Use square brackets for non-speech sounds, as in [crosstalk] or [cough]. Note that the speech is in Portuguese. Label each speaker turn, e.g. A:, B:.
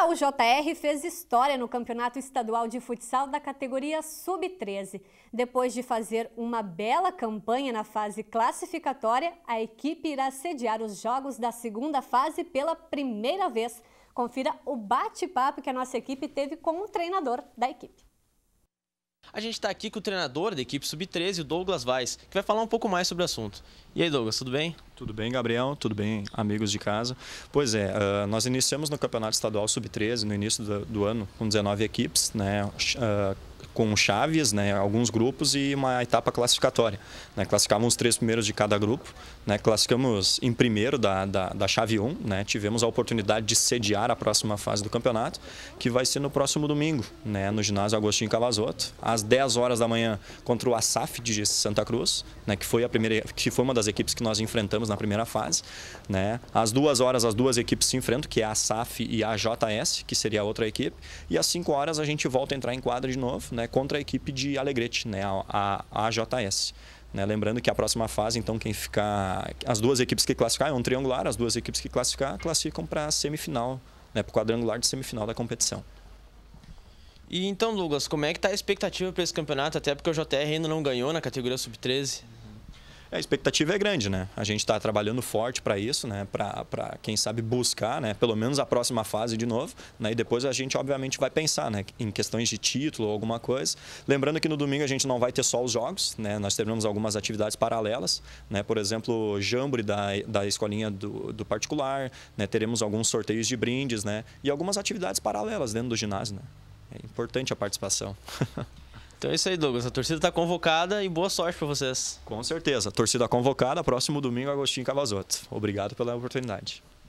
A: a UJR fez história no Campeonato Estadual de Futsal da categoria Sub-13. Depois de fazer uma bela campanha na fase classificatória, a equipe irá sediar os jogos da segunda fase pela primeira vez. Confira o bate-papo que a nossa equipe teve com o treinador da equipe.
B: A
C: gente está aqui com o
B: treinador da equipe Sub-13, o Douglas
C: Vaz, que vai falar um pouco mais sobre o assunto. E aí, Douglas, tudo bem? Tudo bem, Gabriel? Tudo bem, amigos de casa? Pois é, uh, nós iniciamos no Campeonato Estadual Sub-13, no início do, do, ano, com 19 equipes, né? Uh, com chaves, né, alguns grupos e uma etapa classificatória. Né, classificamos os três primeiros de cada grupo, né, classificamos em primeiro da, da, da chave 1, né, tivemos a oportunidade de sediar a próxima fase do campeonato, que vai ser no próximo domingo, né, no ginásio Agostinho Cavazoto, às 10 horas da manhã contra o ASAF de Santa Cruz, né, que, foi a primeira, que foi uma das equipes que nós enfrentamos na primeira fase. Né, às duas horas as duas equipes se enfrentam, que é a ASAF e a JS, que seria a outra equipe, e às 5 horas a gente volta a entrar em quadra de novo, né, contra a equipe de Alegrete, né, a, a AJS. Né? Lembrando que a próxima fase, então, quem ficar. As duas equipes que classificar, é um triangular, as duas equipes que classificar classificam para a semifinal, né, para o quadrangular de semifinal da competição.
B: E então, Douglas, como é que está a expectativa para esse campeonato? Até porque o JR ainda não ganhou na categoria sub-13.
C: A expectativa é grande, né? A gente está trabalhando forte para isso, né? Para quem sabe buscar, né? Pelo menos a próxima fase de novo, né? E depois a gente obviamente vai pensar, né? Em questões de título ou alguma coisa. Lembrando que no domingo a gente não vai ter só os jogos, né? Nós teremos algumas atividades paralelas, né? Por exemplo, o jambre da, da escolinha do, do particular, né? Teremos alguns sorteios de brindes, né? E algumas atividades paralelas dentro do ginásio, né? É importante a participação. [laughs] Então é isso aí, Douglas. A torcida está convocada e boa sorte para vocês. Com certeza. Torcida convocada, próximo domingo, Agostinho Cavazotto. Obrigado pela oportunidade.